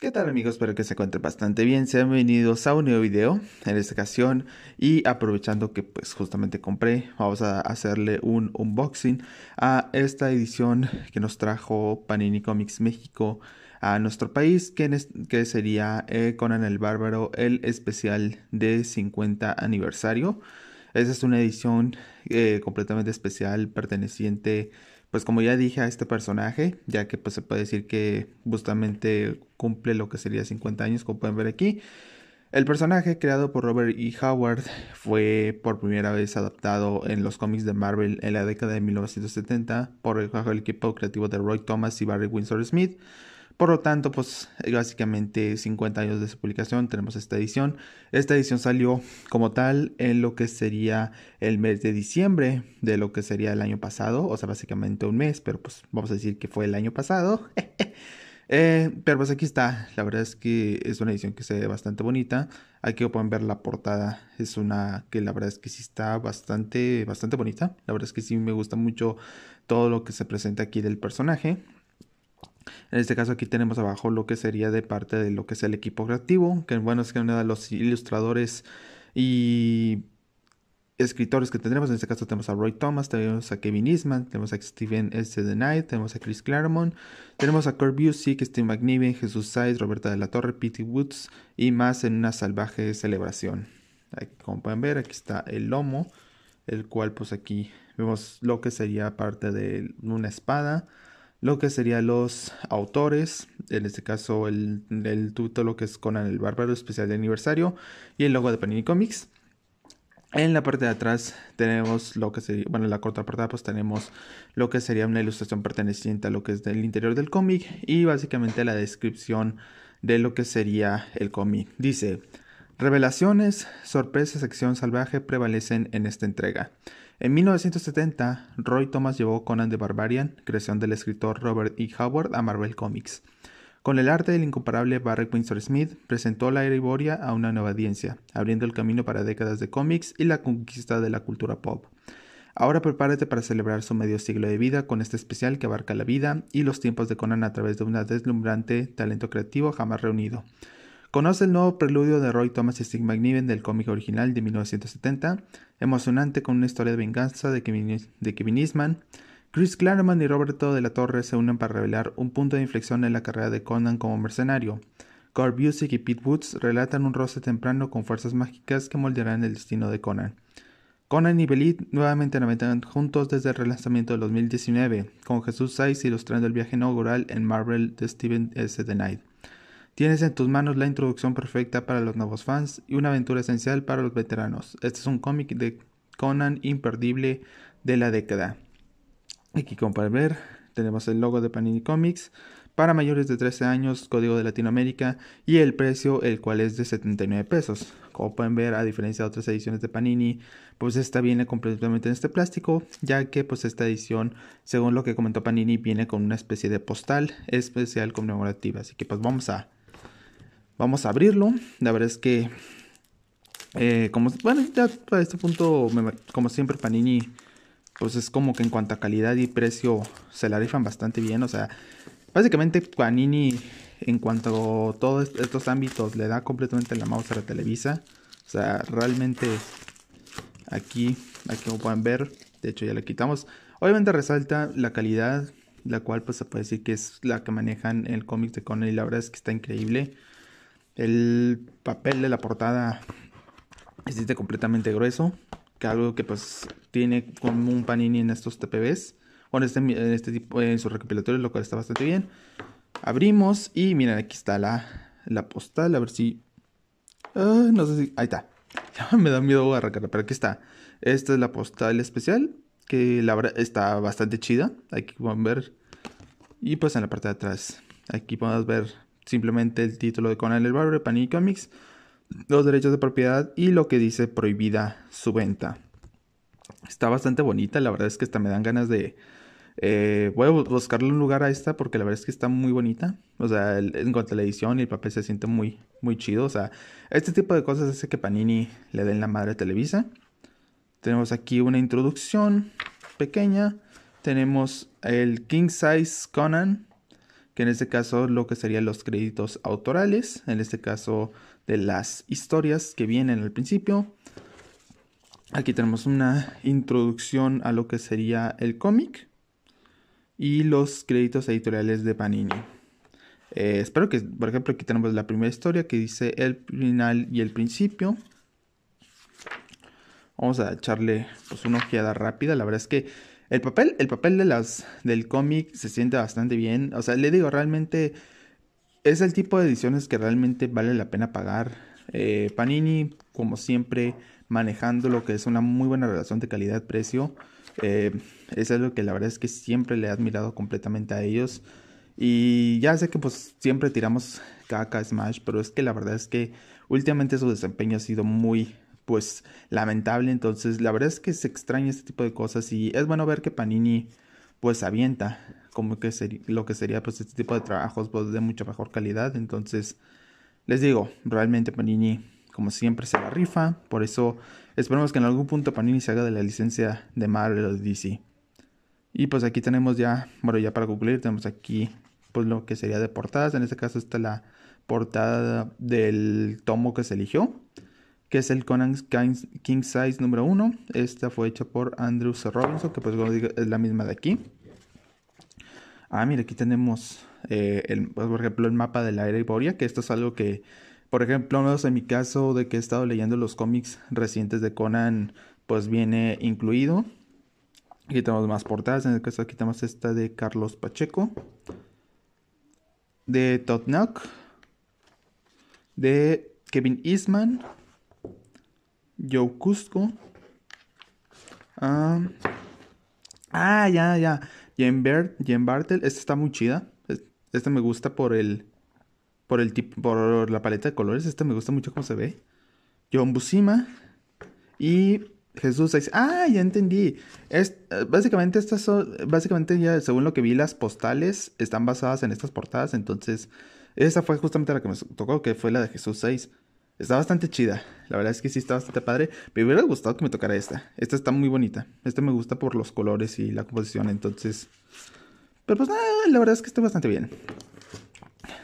¿Qué tal amigos? Espero que se encuentren bastante bien. Sean bienvenidos a un nuevo video en esta ocasión y aprovechando que pues justamente compré, vamos a hacerle un unboxing a esta edición que nos trajo Panini Comics México a nuestro país, que, que sería eh, Conan el Bárbaro, el especial de 50 aniversario. Esa es una edición eh, completamente especial perteneciente a pues como ya dije a este personaje, ya que pues se puede decir que justamente cumple lo que sería 50 años, como pueden ver aquí. El personaje creado por Robert E. Howard fue por primera vez adaptado en los cómics de Marvel en la década de 1970 por el, equipo creativo de Roy Thomas y Barry Windsor Smith. Por lo tanto, pues eh, básicamente 50 años de su publicación tenemos esta edición. Esta edición salió como tal en lo que sería el mes de diciembre de lo que sería el año pasado, o sea, básicamente un mes, pero pues vamos a decir que fue el año pasado. Eh, pero pues aquí está, la verdad es que es una edición que se ve bastante bonita. Aquí pueden ver la portada, es una que la verdad es que sí está bastante, bastante bonita. La verdad es que sí me gusta mucho todo lo que se presenta aquí del personaje. En este caso aquí tenemos abajo lo que sería de parte de lo que es el equipo creativo, que bueno, es que uno de los ilustradores y escritores que tendremos, en este caso tenemos a Roy Thomas, tenemos a Kevin Eastman, tenemos a Steven S. The Knight, tenemos a Chris Claremont, tenemos a Kurt Busiek, Steve McNiven, Jesús Saiz, Roberta de la Torre, Pete Woods y más en una salvaje celebración. como pueden ver, aquí está el lomo, el cual pues aquí vemos lo que sería parte de una espada, lo que serían los autores, en este caso el, título que es Conan el Bárbaro, especial de aniversario, y el logo de Panini Comics. En la parte de atrás tenemos lo que sería, bueno, en la corta pues tenemos lo que sería una ilustración perteneciente a lo que es del interior del cómic y básicamente la descripción de lo que sería el cómic. Dice, revelaciones, sorpresas, acción salvaje prevalecen en esta entrega. En 1970, Roy Thomas llevó Conan the Barbarian, creación del escritor Robert E. Howard, a Marvel Comics. Con el arte del incomparable Barry Windsor Smith, presentó la era Iboria a una nueva audiencia, abriendo el camino para décadas de cómics y la conquista de la cultura pop. Ahora prepárate para celebrar su medio siglo de vida con este especial que abarca la vida y los tiempos de Conan a través de un deslumbrante talento creativo jamás reunido. Conoce el nuevo preludio de Roy Thomas y Steve McNiven del cómic original de 1970, emocionante con una historia de venganza de Kevin, Eastman. Chris Claremont y Roberto de la Torre se unen para revelar un punto de inflexión en la carrera de Conan como mercenario. Core Busiek y Pete Woods relatan un roce temprano con fuerzas mágicas que moldearán el destino de Conan. Conan y Belit nuevamente navegan juntos desde el relanzamiento de 2019, con Jesús Saiz ilustrando el viaje inaugural en Marvel de Steven S. The Knight. Tienes en tus manos la introducción perfecta para los nuevos fans y una aventura esencial para los veteranos. Este es un cómic de Conan imperdible de la década. Aquí como pueden ver tenemos el logo de Panini Comics para mayores de 13 años, código de Latinoamérica y el precio el cual es de 79 pesos. Como pueden ver, a diferencia de otras ediciones de Panini, pues esta viene completamente en este plástico, ya que pues esta edición, según lo que comentó Panini, viene con una especie de postal especial conmemorativa. Así que pues vamos a Vamos a abrirlo. La verdad es que, eh, como, bueno, ya a este punto, como siempre, Panini, pues es como que en cuanto a calidad y precio, se la rifan bastante bien. O sea, básicamente Panini, en cuanto a todos estos ámbitos, le da completamente la mouse a la Televisa. O sea, realmente aquí, aquí como pueden ver, de hecho ya le quitamos. Obviamente resalta la calidad, la cual pues se puede decir que es la que manejan el cómic de Conan y la verdad es que está increíble. El papel de la portada existe completamente grueso, que algo que pues tiene como un panini en estos TPBs, O este, en este tipo, en su recopilatorio. lo cual está bastante bien. Abrimos y miren, aquí está la, la postal, a ver si... Ah, no sé si... Ahí está. Ya me da miedo arrancarla, pero aquí está. Esta es la postal especial, que la está bastante chida. Aquí pueden ver. Y pues en la parte de atrás, aquí podemos ver simplemente el título de Conan el Bárbaro, Panini Comics, los derechos de propiedad y lo que dice prohibida su venta. Está bastante bonita, la verdad es que hasta me dan ganas de... Eh, voy a buscarle un lugar a esta porque la verdad es que está muy bonita. O sea, en cuanto a la edición y el papel se siente muy, muy chido. O sea, este tipo de cosas hace que Panini le den la madre a Televisa. Tenemos aquí una introducción pequeña. Tenemos el King Size Conan que en este caso lo que serían los créditos autorales, en este caso de las historias que vienen al principio. Aquí tenemos una introducción a lo que sería el cómic y los créditos editoriales de Panini. Eh, espero que, por ejemplo, aquí tenemos la primera historia que dice el final y el principio. Vamos a echarle pues, una ojeada rápida. La verdad es que el papel, el papel de las, del cómic se siente bastante bien. O sea, le digo, realmente es el tipo de ediciones que realmente vale la pena pagar. Eh, Panini, como siempre, manejando lo que es una muy buena relación de calidad-precio. Eh, es algo que la verdad es que siempre le he admirado completamente a ellos. Y ya sé que pues siempre tiramos caca Smash, pero es que la verdad es que últimamente su desempeño ha sido muy, pues lamentable. Entonces, la verdad es que se extraña este tipo de cosas y es bueno ver que Panini pues avienta como que lo que sería pues este tipo de trabajos pues, de mucha mejor calidad. Entonces, les digo, realmente Panini como siempre se la rifa, por eso esperemos que en algún punto Panini se haga de la licencia de Marvel o DC. Y pues aquí tenemos ya, bueno, ya para concluir, tenemos aquí pues lo que sería de portadas, en este caso está la portada del tomo que se eligió que es el Conan King Size número 1. Esta fue hecha por Andrew C. Robinson, que pues es la misma de aquí. Ah, mira, aquí tenemos, eh, pues, por ejemplo, el mapa del aire Boria, que esto es algo que, por ejemplo, en mi caso de que he estado leyendo los cómics recientes de Conan, pues viene incluido. Aquí tenemos más portadas, en el caso aquí tenemos esta de Carlos Pacheco, de Todd Knock, de Kevin Eastman, Joe Cusco. Ah, ah, ya, ya. Jen, Bert, Bartel. Esta está muy chida. Esta me gusta por el. Por el tipo. Por la paleta de colores. Esta me gusta mucho cómo se ve. John Busima. Y Jesús 6. Ah, ya entendí. Es, básicamente estas Básicamente, ya, según lo que vi, las postales están basadas en estas portadas. Entonces. esta fue justamente la que me tocó, que fue la de Jesús 6. Está bastante chida. La verdad es que sí está bastante padre. Me hubiera gustado que me tocara esta. Esta está muy bonita. Esta me gusta por los colores y la composición. Entonces. Pero pues nada, la verdad es que está bastante bien.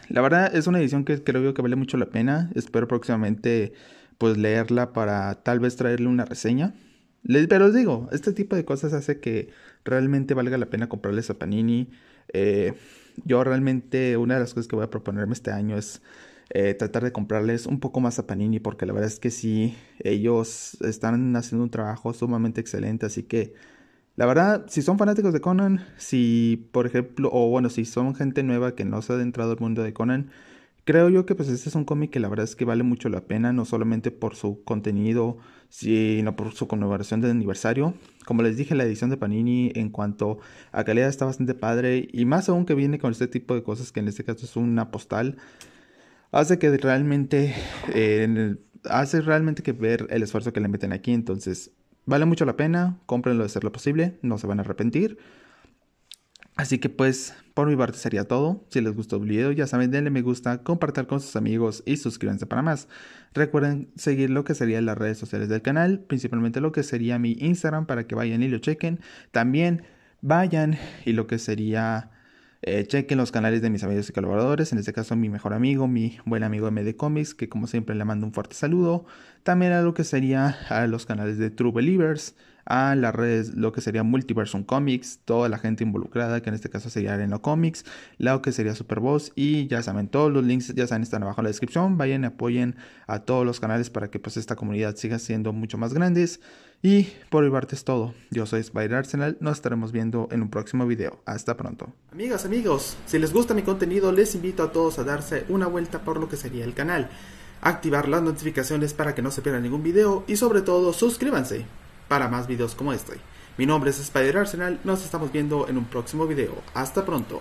La verdad es una edición que creo que vale mucho la pena. Espero próximamente pues leerla para tal vez traerle una reseña. Les, pero os digo, este tipo de cosas hace que realmente valga la pena comprarle a Panini. Eh, yo realmente una de las cosas que voy a proponerme este año es eh, tratar de comprarles un poco más a Panini porque la verdad es que sí, ellos están haciendo un trabajo sumamente excelente, así que la verdad, si son fanáticos de Conan, si por ejemplo, o bueno, si son gente nueva que no se ha adentrado al mundo de Conan, creo yo que pues este es un cómic que la verdad es que vale mucho la pena, no solamente por su contenido, sino por su conmemoración del aniversario. Como les dije, la edición de Panini en cuanto a calidad está bastante padre y más aún que viene con este tipo de cosas que en este caso es una postal hace que realmente, eh, hace realmente que ver el esfuerzo que le meten aquí. Entonces, vale mucho la pena, lo de ser lo posible, no se van a arrepentir. Así que pues, por mi parte sería todo. Si les gustó el video, ya saben, denle me gusta, compartir con sus amigos y suscríbanse para más. Recuerden seguir lo que sería las redes sociales del canal, principalmente lo que sería mi Instagram para que vayan y lo chequen. También vayan y lo que sería eh, chequen los canales de mis amigos y colaboradores, en este caso mi mejor amigo, mi buen amigo MD Comics, que como siempre le mando un fuerte saludo. También a lo que sería a los canales de True Believers, a las redes, lo que sería Multiversum Comics, toda la gente involucrada, que en este caso sería Areno Comics, lo que sería Superboss y ya saben, todos los links ya saben, están abajo en la descripción, vayan y apoyen a todos los canales para que pues esta comunidad siga siendo mucho más grande Y por el parte es todo. Yo soy Spider Arsenal. Nos estaremos viendo en un próximo video. Hasta pronto. Amigas, amigos, si les gusta mi contenido, les invito a todos a darse una vuelta por lo que sería el canal, activar las notificaciones para que no se pierda ningún video y sobre todo suscríbanse para más videos como este. Mi nombre es Spider Arsenal, nos estamos viendo en un próximo video. Hasta pronto.